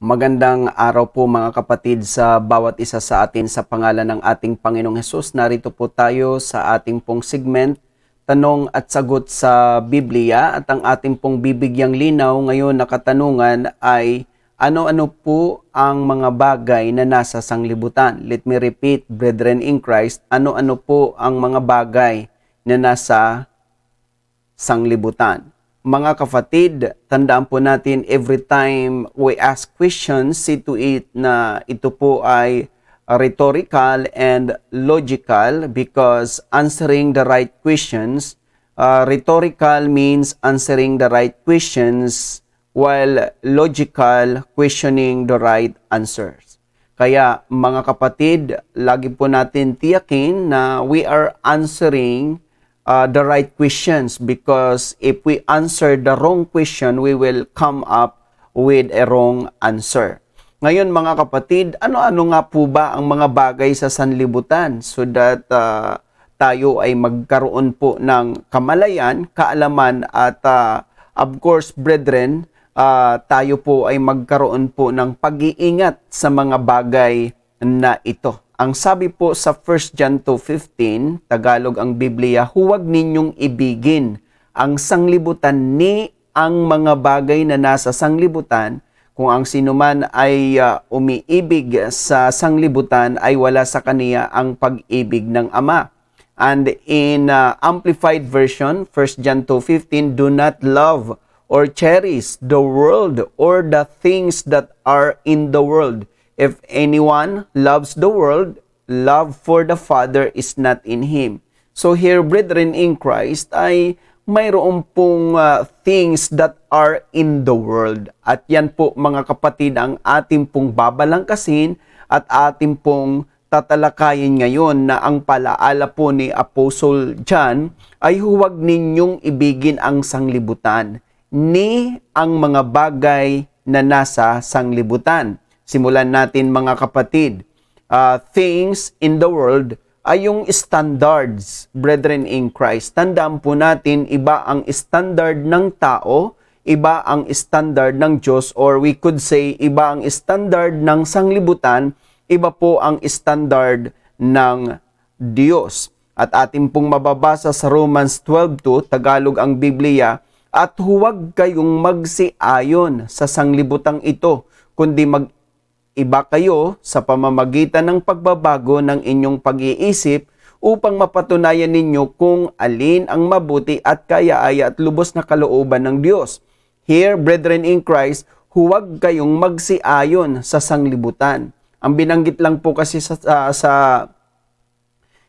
Magandang araw po mga kapatid sa bawat isa sa atin sa pangalan ng ating Panginoong Hesus. Narito po tayo sa ating pong segment, Tanong at Sagot sa Biblia at ang ating pong bibigyang linaw ngayon na katanungan ay ano-ano po ang mga bagay na nasa sanglibutan? Let me repeat, brethren in Christ, ano-ano po ang mga bagay na nasa sanglibutan? mga kafatid, tandaan po natin every time we ask questions, see to it na ito po ay rhetorical and logical because answering the right questions, uh, rhetorical means answering the right questions while logical questioning the right answers. Kaya mga kapatid, lagi po natin tiyakin na we are answering uh, the right questions because if we answer the wrong question, we will come up with a wrong answer. Ngayon mga kapatid, ano-ano nga po ba ang mga bagay sa sanlibutan so that uh, tayo ay magkaroon po ng kamalayan, kaalaman at uh, of course brethren, uh, tayo po ay magkaroon po ng pag-iingat sa mga bagay na ito. Ang sabi po sa 1 John 2.15, Tagalog ang Biblia, huwag ninyong ibigin ang sanglibutan ni ang mga bagay na nasa sanglibutan. Kung ang sinuman ay uh, umiibig sa sanglibutan ay wala sa kaniya ang pag-ibig ng Ama. And in uh, Amplified Version, 1 John 2.15, Do not love or cherish the world or the things that are in the world If anyone loves the world, love for the Father is not in him. So here, brethren in Christ, ay mayroon pong uh, things that are in the world. At yan po mga kapatid ang ating pong babalangkasin at ating pong tatalakayin ngayon na ang palaala po ni Apostle John ay huwag ninyong ibigin ang sanglibutan ni ang mga bagay na nasa sanglibutan simulan natin mga kapatid, uh, things in the world ay yung standards, brethren in Christ. Tandaan po natin, iba ang standard ng tao, iba ang standard ng Diyos, or we could say, iba ang standard ng sanglibutan, iba po ang standard ng Diyos. At atin pong mababasa sa Romans 12.2, Tagalog ang Biblia, At huwag kayong magsiayon sa sanglibutang ito, kundi mag iba kayo sa pamamagitan ng pagbabago ng inyong pag-iisip upang mapatunayan ninyo kung alin ang mabuti at kayaaya at lubos na kalooban ng Diyos. Here, brethren in Christ, huwag kayong magsiayon sa sanglibutan. Ang binanggit lang po kasi sa uh, sa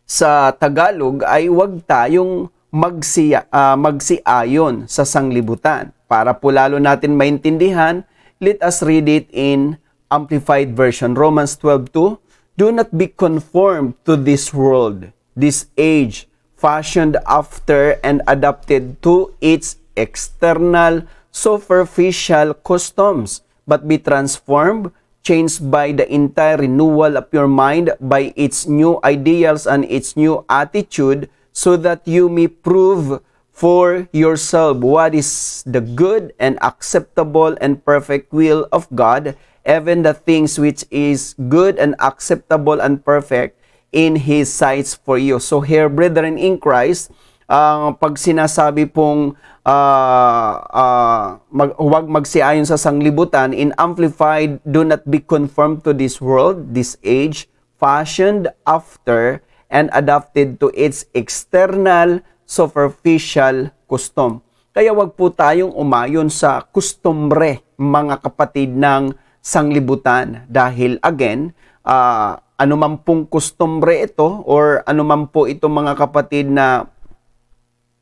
sa Tagalog ay huwag tayong magsiya, uh, magsiayon sa sanglibutan. Para po lalo natin maintindihan, let us read it in Amplified Version, Romans 12.2, Do not be conformed to this world, this age, fashioned after and adapted to its external, superficial customs, but be transformed, changed by the entire renewal of your mind, by its new ideals and its new attitude, so that you may prove for yourself what is the good and acceptable and perfect will of God, even the things which is good and acceptable and perfect in His sight for you. So here, brethren in Christ, uh, pag sinasabi pong uh, uh, mag, huwag magsiayon sa sanglibutan, in Amplified, do not be conformed to this world, this age, fashioned after and adapted to its external superficial custom. Kaya wag po tayong umayon sa kustombre mga kapatid ng sanglibutan dahil again, uh, ah, man pong kustombre ito or ano man po ito mga kapatid na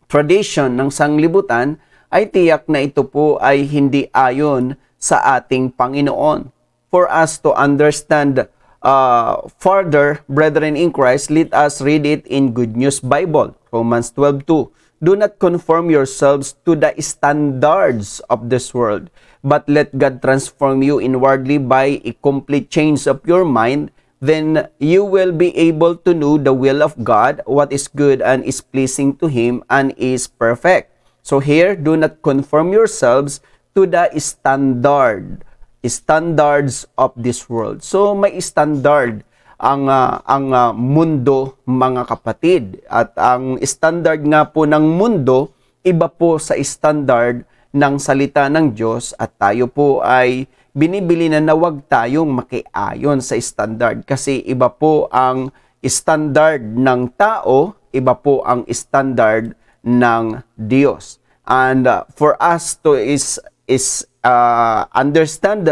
tradition ng sanglibutan ay tiyak na ito po ay hindi ayon sa ating Panginoon. For us to understand uh, further, brethren in Christ, let us read it in Good News Bible, Romans 12.2. Do not conform yourselves to the standards of this world, but let God transform you inwardly by a complete change of your mind. Then you will be able to know the will of God, what is good and is pleasing to Him and is perfect. So here, do not conform yourselves to the standard standards of this world. So may standard ang uh, ang uh, mundo mga kapatid at ang standard nga po ng mundo iba po sa standard ng salita ng Diyos at tayo po ay binibili na na wag tayong makiayon sa standard kasi iba po ang standard ng tao, iba po ang standard ng Diyos. And uh, for us to is is uh, understand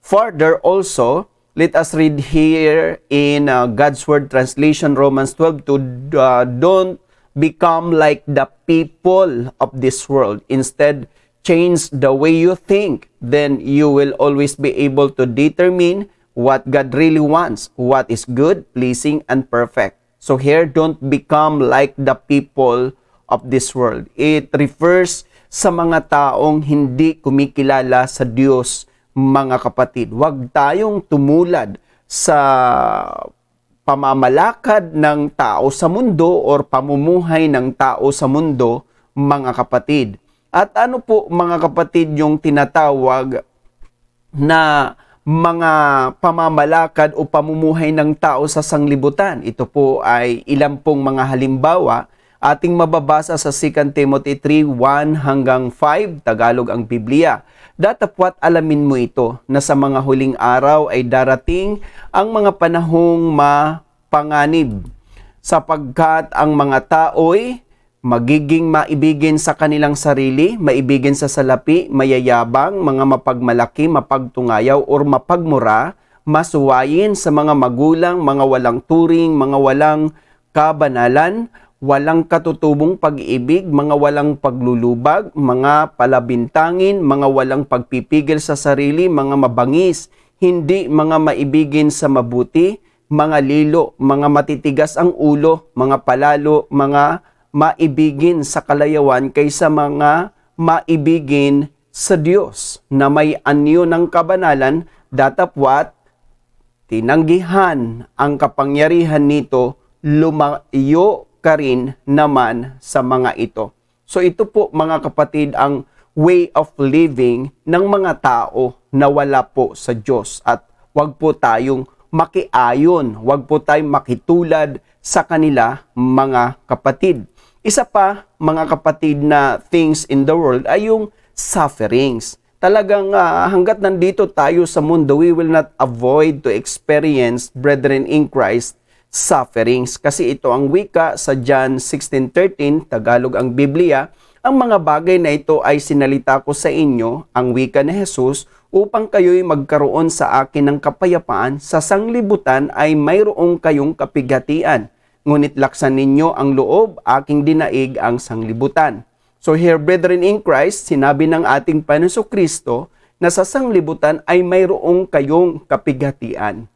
further also, let us read here in uh, God's Word translation, Romans 12, to uh, don't become like the people of this world. Instead, change the way you think. Then you will always be able to determine what God really wants, what is good, pleasing, and perfect. So here, don't become like the people of this world. It refers sa mga taong hindi kumikilala sa Diyos, mga kapatid. Huwag tayong tumulad sa pamamalakad ng tao sa mundo or pamumuhay ng tao sa mundo, mga kapatid. At ano po mga kapatid yung tinatawag na mga pamamalakad o pamumuhay ng tao sa sanglibutan? Ito po ay ilang pong mga halimbawa ating mababasa sa 2 Timothy 3:1 hanggang 5, Tagalog ang Biblia. Datapwat alamin mo ito na sa mga huling araw ay darating ang mga panahong mapanganib sapagkat ang mga tao'y magiging maibigin sa kanilang sarili, maibigin sa salapi, mayayabang, mga mapagmalaki, mapagtungayaw, or mapagmura, masuwayin sa mga magulang, mga walang turing, mga walang kabanalan, walang katutubong pag-ibig, mga walang paglulubag, mga palabintangin, mga walang pagpipigil sa sarili, mga mabangis, hindi mga maibigin sa mabuti, mga lilo, mga matitigas ang ulo, mga palalo, mga maibigin sa kalayawan kaysa mga maibigin sa Diyos na may anyo ng kabanalan datapwat tinanggihan ang kapangyarihan nito lumayo ka rin naman sa mga ito. So ito po mga kapatid ang way of living ng mga tao na wala po sa Diyos at huwag po tayong makiayon, huwag po tayong makitulad sa kanila mga kapatid. Isa pa mga kapatid na things in the world ay yung sufferings. Talagang uh, hanggat nandito tayo sa mundo, we will not avoid to experience, brethren in Christ, sufferings. Kasi ito ang wika sa John 16.13, Tagalog ang Biblia, ang mga bagay na ito ay sinalita ko sa inyo, ang wika ni Jesus, upang kayo'y magkaroon sa akin ng kapayapaan, sa sanglibutan ay mayroong kayong kapigatian. Ngunit laksan ninyo ang loob, aking dinaig ang sanglibutan. So here, brethren in Christ, sinabi ng ating Panginoon Kristo na sa sanglibutan ay mayroong kayong kapigatian.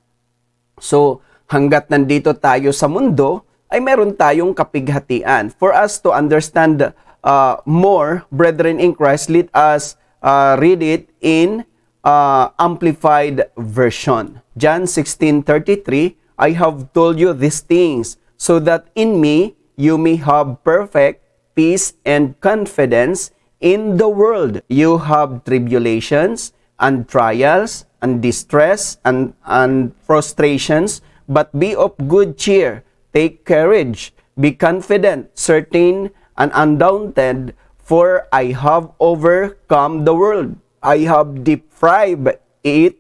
So, Hanggat nandito tayo sa mundo, ay meron tayong kapighatian. For us to understand uh, more, brethren in Christ, let us uh, read it in uh, Amplified Version. John 16.33, I have told you these things so that in me you may have perfect peace and confidence in the world. You have tribulations and trials and distress and, and frustrations, but be of good cheer. Take courage. Be confident, certain, and undaunted, for I have overcome the world. I have deprived it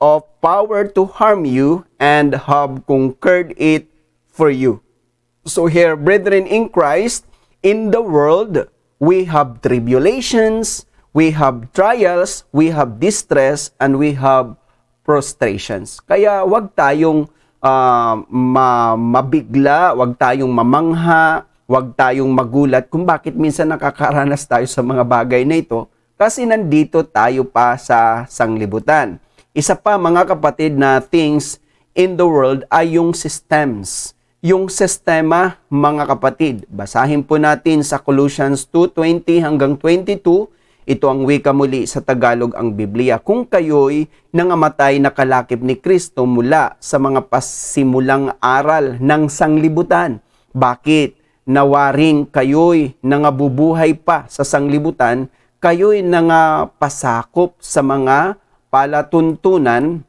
of power to harm you and have conquered it for you. So here, brethren in Christ, in the world, we have tribulations, we have trials, we have distress, and we have prostrations. Kaya wag tayong uh, ma- mabigla, wag tayong mamangha, wag tayong magulat kung bakit minsan nakakaranas tayo sa mga bagay na ito kasi nandito tayo pa sa sanglibutan. Isa pa mga kapatid na things in the world ay yung systems. Yung sistema mga kapatid, basahin po natin sa Colossians 2.20 hanggang 22, ito ang wika muli sa Tagalog ang Biblia. Kung kayo'y nangamatay na kalakip ni Kristo mula sa mga pasimulang aral ng sanglibutan, bakit nawaring kayo'y nangabubuhay pa sa sanglibutan, kayo'y nangapasakop sa mga palatuntunan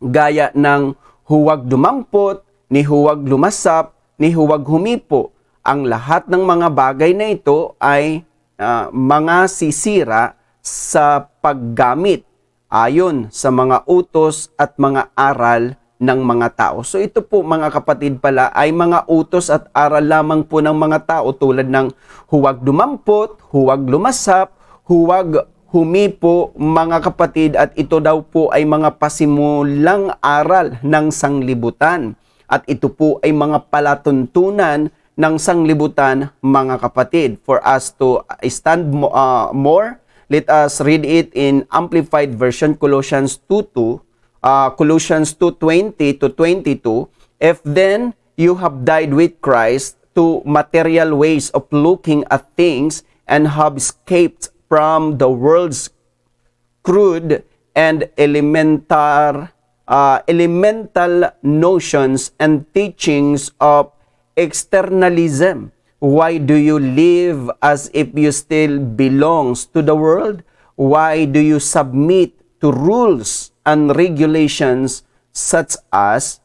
gaya ng huwag dumampot, ni huwag lumasap, ni huwag humipo. Ang lahat ng mga bagay na ito ay uh, mga sisira sa paggamit ayon sa mga utos at mga aral ng mga tao. So ito po mga kapatid pala ay mga utos at aral lamang po ng mga tao tulad ng huwag dumampot, huwag lumasap, huwag humipo mga kapatid at ito daw po ay mga pasimulang aral ng sanglibutan. At ito po ay mga palatuntunan ng sanglibutan, mga kapatid. For us to stand uh, more, let us read it in Amplified Version, Colossians 2.2, uh, Colossians 2.20 to 22. If then you have died with Christ to material ways of looking at things and have escaped from the world's crude and elemental, uh, elemental notions and teachings of externalism. Why do you live as if you still belongs to the world? Why do you submit to rules and regulations such as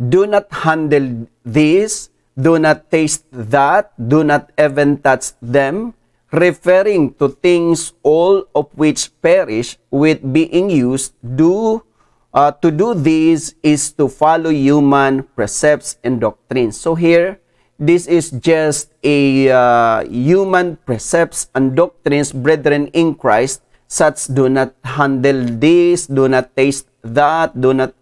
do not handle this, do not taste that, do not even touch them, referring to things all of which perish with being used, do uh, to do this is to follow human precepts and doctrines. So here, this is just a uh, human precepts and doctrines, brethren in Christ, such do not handle this, do not taste that, do not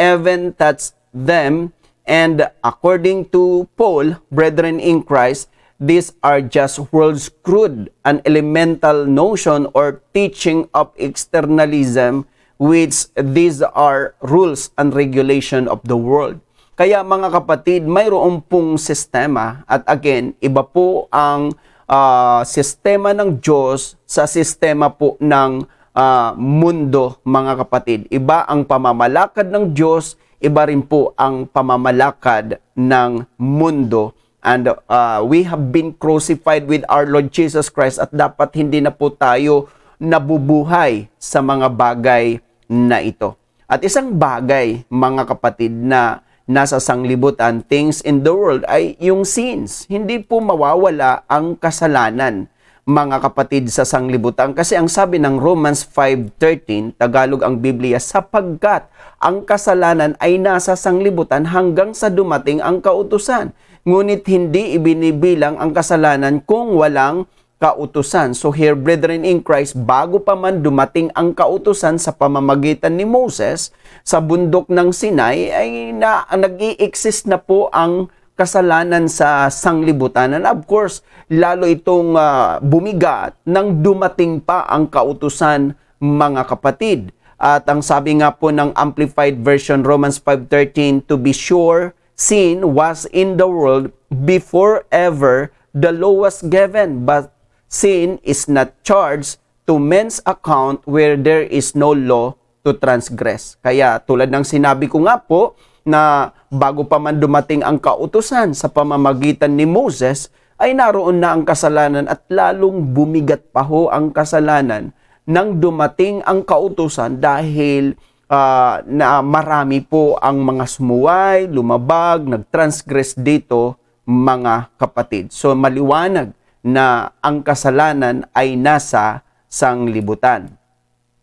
even touch them. And according to Paul, brethren in Christ, these are just world's crude and elemental notion or teaching of externalism which these are rules and regulation of the world. Kaya mga kapatid, mayroon pong sistema at again, iba po ang uh, sistema ng Diyos sa sistema po ng uh, mundo mga kapatid. Iba ang pamamalakad ng Diyos, iba rin po ang pamamalakad ng mundo. And uh, we have been crucified with our Lord Jesus Christ at dapat hindi na po tayo nabubuhay sa mga bagay na ito. At isang bagay, mga kapatid, na nasa sanglibutan, things in the world, ay yung sins. Hindi po mawawala ang kasalanan, mga kapatid, sa sanglibutan. Kasi ang sabi ng Romans 5.13, Tagalog ang Biblia, sapagkat ang kasalanan ay nasa sanglibutan hanggang sa dumating ang kautusan. Ngunit hindi ibinibilang ang kasalanan kung walang kautusan. So here, brethren in Christ, bago pa man dumating ang kautusan sa pamamagitan ni Moses sa bundok ng Sinai, ay na, nag-i-exist na po ang kasalanan sa sanglibutan. And of course, lalo itong uh, ah, bumigat nang dumating pa ang kautusan mga kapatid. At ang sabi nga po ng Amplified Version Romans 5.13, To be sure, sin was in the world before ever the law was given, but sin is not charged to men's account where there is no law to transgress. Kaya tulad ng sinabi ko nga po na bago pa man dumating ang kautusan sa pamamagitan ni Moses, ay naroon na ang kasalanan at lalong bumigat pa ho ang kasalanan nang dumating ang kautusan dahil uh, na marami po ang mga sumuway, lumabag, nagtransgress dito mga kapatid. So maliwanag na ang kasalanan ay nasa sanglibutan.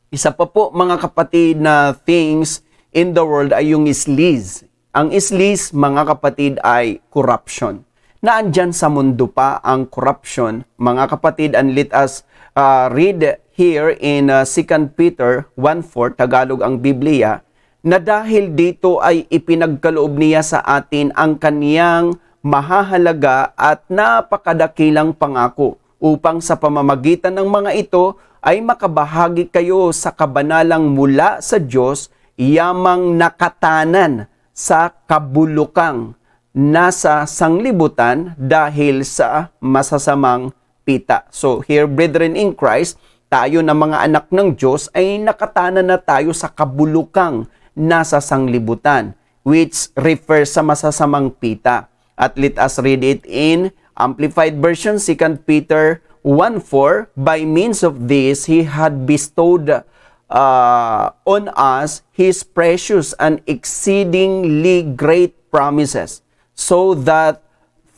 Isa pa po mga kapatid na things in the world ay yung islis. Ang islis mga kapatid ay corruption. Naandyan sa mundo pa ang corruption. Mga kapatid and let us uh, read here in uh, 2 Peter 1.4, Tagalog ang Biblia, na dahil dito ay ipinagkaloob niya sa atin ang kaniyang mahahalaga at napakadakilang pangako upang sa pamamagitan ng mga ito ay makabahagi kayo sa kabanalang mula sa Diyos yamang nakatanan sa kabulukang nasa sanglibutan dahil sa masasamang pita. So here, brethren in Christ, tayo na mga anak ng Diyos ay nakatanan na tayo sa kabulukang nasa sanglibutan which refers sa masasamang pita. At let us read it in Amplified Version, 2 Peter 1.4. By means of this, he had bestowed uh, on us his precious and exceedingly great promises, so that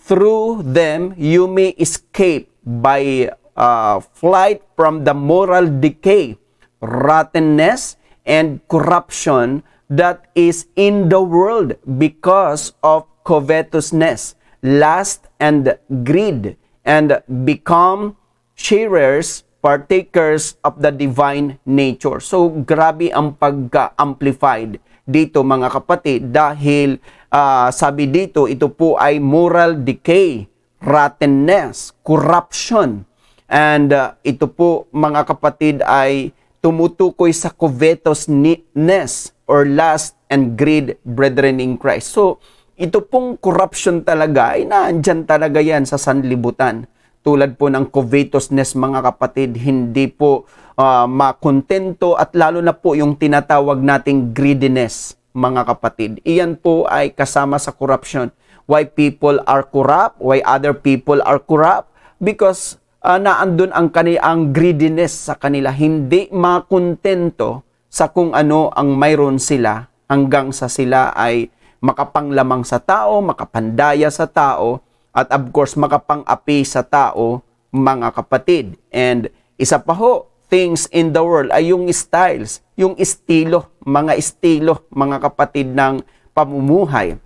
through them you may escape by uh, flight from the moral decay, rottenness, and corruption that is in the world because of covetousness, lust and greed, and become sharers, partakers of the divine nature. So, grabe ang pag amplified dito mga kapatid dahil uh, sabi dito ito po ay moral decay, rottenness, corruption. And uh, ito po mga kapatid ay tumutukoy sa covetousness or lust and greed brethren in Christ. So, ito pong corruption talaga ay naandyan talaga yan sa sanlibutan. Tulad po ng covetousness mga kapatid, hindi po uh, makontento at lalo na po yung tinatawag nating greediness mga kapatid. Iyan po ay kasama sa corruption. Why people are corrupt? Why other people are corrupt? Because uh, naandun ang, kanilang greediness sa kanila. Hindi makontento sa kung ano ang mayroon sila hanggang sa sila ay makapanglamang sa tao, makapandaya sa tao, at of course, makapangapi sa tao, mga kapatid. And isa pa ho, things in the world ay yung styles, yung estilo, mga estilo, mga kapatid ng pamumuhay.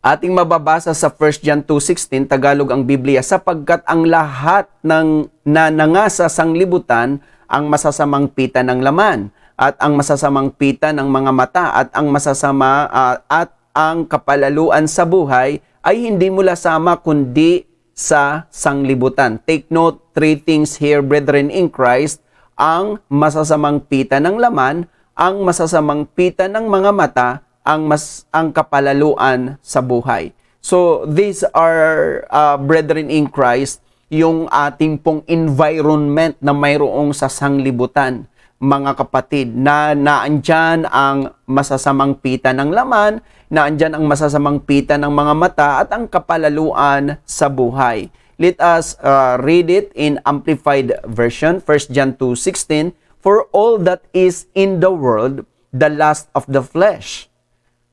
Ating mababasa sa 1 John 2.16, Tagalog ang Biblia, sapagkat ang lahat ng nanangasa sang libutan ang masasamang pita ng laman at ang masasamang pita ng mga mata at ang masasama uh, at ang kapalaluan sa buhay ay hindi mula sama kundi sa sanglibutan. Take note, three things here, brethren in Christ, ang masasamang pita ng laman, ang masasamang pita ng mga mata, ang mas ang kapalaluan sa buhay. So these are uh, brethren in Christ, yung ating pong environment na mayroong sa sanglibutan mga kapatid na naandyan ang masasamang pita ng laman, naandyan ang masasamang pita ng mga mata at ang kapalaluan sa buhay. Let us uh, read it in amplified version 1 John 2:16 for all that is in the world the lust of the flesh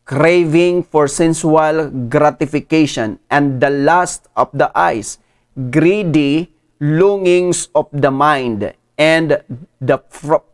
craving for sensual gratification and the lust of the eyes greedy longings of the mind and the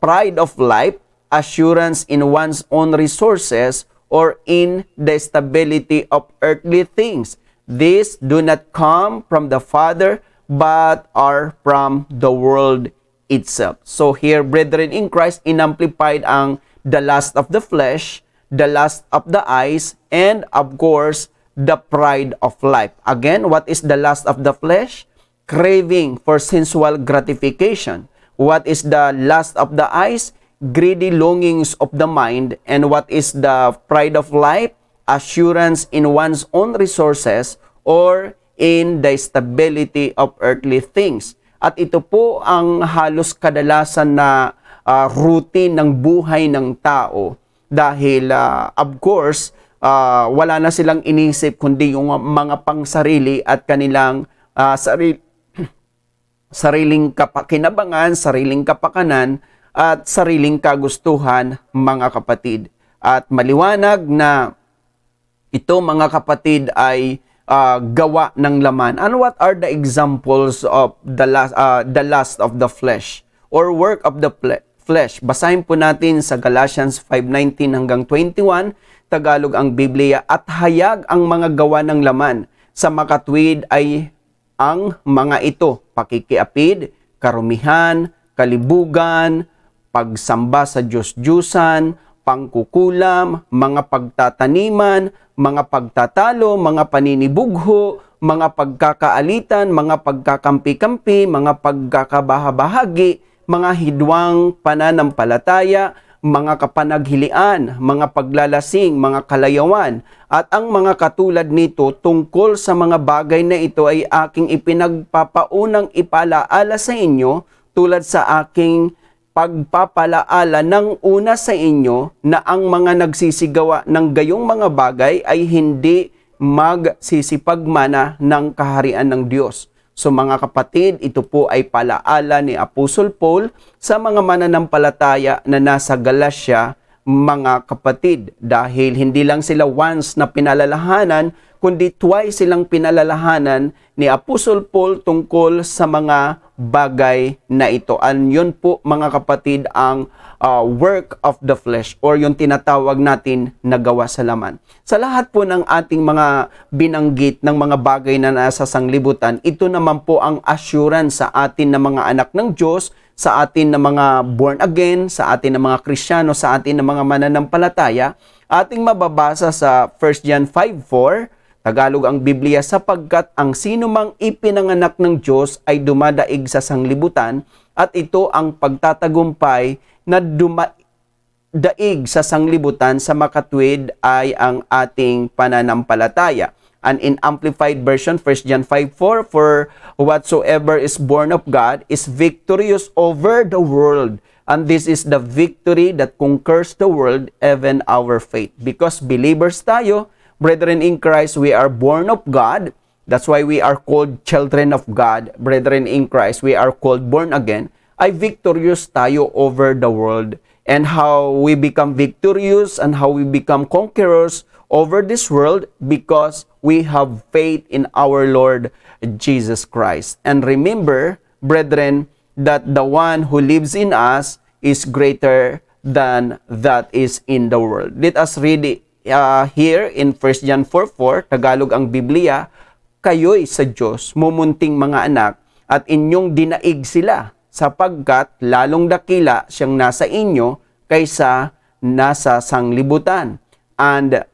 pride of life, assurance in one's own resources, or in the stability of earthly things. These do not come from the Father, but are from the world itself. So here, brethren in Christ, amplified ang the lust of the flesh, the lust of the eyes, and of course, the pride of life. Again, what is the lust of the flesh? Craving for sensual gratification What is the lust of the eyes? Greedy longings of the mind. And what is the pride of life? Assurance in one's own resources or in the stability of earthly things. At ito po ang halos kadalasan na uh, routine ng buhay ng tao dahil uh, of course uh, wala na silang inisip kundi yung mga pangsarili at kanilang uh, sarili, sariling kapakinabangan, sariling kapakanan, at sariling kagustuhan, mga kapatid. At maliwanag na ito, mga kapatid, ay uh, gawa ng laman. And what are the examples of the last, uh, the last of the flesh or work of the flesh? Basahin po natin sa Galatians 5.19 hanggang 21, Tagalog ang Biblia, at hayag ang mga gawa ng laman. Sa makatwid ay ang mga ito pakikiapid, karumihan, kalibugan, pagsamba sa Diyos-Diyusan, pangkukulam, mga pagtataniman, mga pagtatalo, mga paninibugho, mga pagkakaalitan, mga pagkakampi-kampi, mga pagkakabahabahagi, mga hidwang pananampalataya, mga kapanaghilian, mga paglalasing, mga kalayawan, at ang mga katulad nito tungkol sa mga bagay na ito ay aking ipinagpapaunang ipalaala sa inyo tulad sa aking pagpapalaala ng una sa inyo na ang mga nagsisigawa ng gayong mga bagay ay hindi magsisipagmana ng kaharian ng Diyos. So mga kapatid, ito po ay palaala ni Apostol Paul sa mga mananampalataya na nasa Galacia, mga kapatid. Dahil hindi lang sila once na pinalalahanan, kundi twice silang pinalalahanan ni Apostol Paul tungkol sa mga bagay na ito. And yun po mga kapatid ang uh, work of the flesh or yung tinatawag natin na gawa sa laman. Sa lahat po ng ating mga binanggit ng mga bagay na nasa sanglibutan, ito naman po ang assurance sa atin na mga anak ng Diyos, sa atin na mga born again, sa atin na mga Krisyano, sa atin na mga mananampalataya. Ating mababasa sa 1 John 5.4, Tagalog ang Biblia sapagkat ang sinumang ipinanganak ng Diyos ay dumadaig sa sanglibutan at ito ang pagtatagumpay na dumadaig sa sanglibutan sa makatwid ay ang ating pananampalataya. An in amplified version 1 John 5:4 for whatsoever is born of God is victorious over the world and this is the victory that conquers the world even our faith because believers tayo Brethren in Christ, we are born of God. That's why we are called children of God. Brethren in Christ, we are called born again. Ay victorious tayo over the world. And how we become victorious and how we become conquerors over this world because we have faith in our Lord Jesus Christ. And remember, brethren, that the one who lives in us is greater than that is in the world. Let us read uh, here in 1 John 4.4, Tagalog ang Biblia, kayo'y sa Diyos, mumunting mga anak, at inyong dinaig sila, sapagkat lalong dakila siyang nasa inyo kaysa nasa sanglibutan. And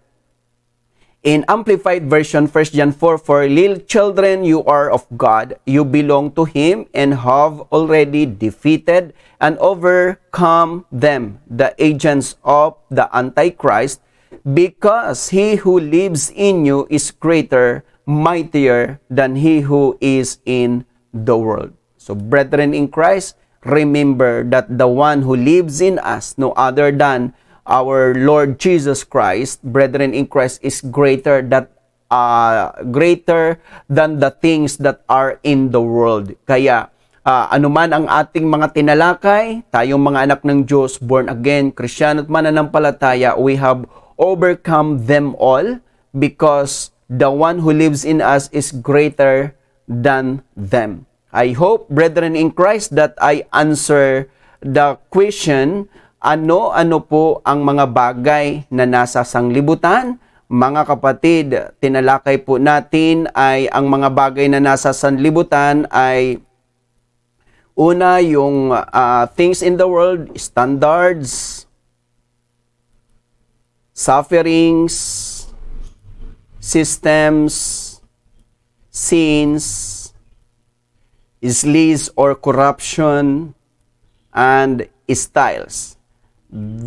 in Amplified Version, 1 John 4.4, Little children, you are of God, you belong to Him, and have already defeated and overcome them, the agents of the Antichrist, because he who lives in you is greater, mightier than he who is in the world. So, brethren in Christ, remember that the one who lives in us, no other than our Lord Jesus Christ, brethren in Christ, is greater that uh, greater than the things that are in the world. Kaya, uh, anuman ang ating mga tinalakay, tayong mga anak ng Diyos, born again, Kristiyano at mananampalataya, we have overcome them all because the one who lives in us is greater than them. I hope, brethren in Christ, that I answer the question, ano-ano po ang mga bagay na nasa sanglibutan? Mga kapatid, tinalakay po natin ay ang mga bagay na nasa sanlibutan ay una yung uh, things in the world, standards, sufferings, systems, sins, sleaze or corruption, and styles.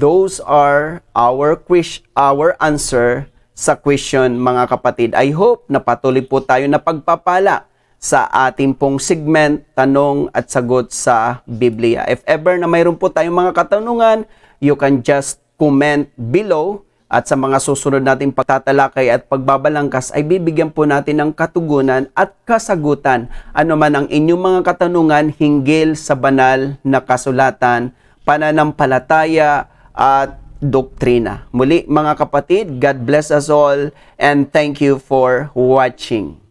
Those are our, question, our answer sa question mga kapatid. I hope na patuloy po tayo na pagpapala sa ating pong segment, tanong at sagot sa Biblia. If ever na mayroon po tayong mga katanungan, you can just comment below at sa mga susunod nating pagtatalakay at pagbabalangkas ay bibigyan po natin ng katugunan at kasagutan anuman ang inyong mga katanungan hinggil sa banal na kasulatan, pananampalataya at doktrina. Muli mga kapatid, God bless us all and thank you for watching.